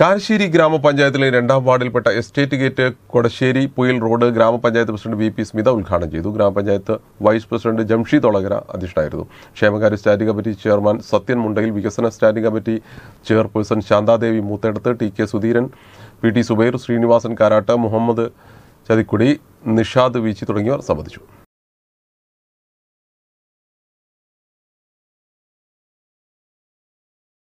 കാരശ്ശേരി ഗ്രാമപഞ്ചായത്തിലെ രണ്ടാം വാർഡിൽപ്പെട്ട എസ്റ്റേറ്റ് ഗേറ്റ് കൊടശ്ശേരി പുയൽ റോഡ് ഗ്രാമപഞ്ചായത്ത് പ്രസിഡന്റ് വി പി സ്മിത ഉദ്ഘാടനം ചെയ്തു ഗ്രാമപഞ്ചായത്ത് വൈസ് പ്രസിഡന്റ് ജംഷീദ് ഒളകര അധ്യക്ഷനായിരുന്നു ക്ഷേമകാര്യ standing committee chairman Sathyan Mundayil വികസന standing committee chairperson Shanthadevi Moothedath T K Sudheeran P T Zubair Sreenivasan Karat Muhammad Chathikkudi Nishad Veechi തുടങ്ങിയവർ സംബന്ധിച്ചു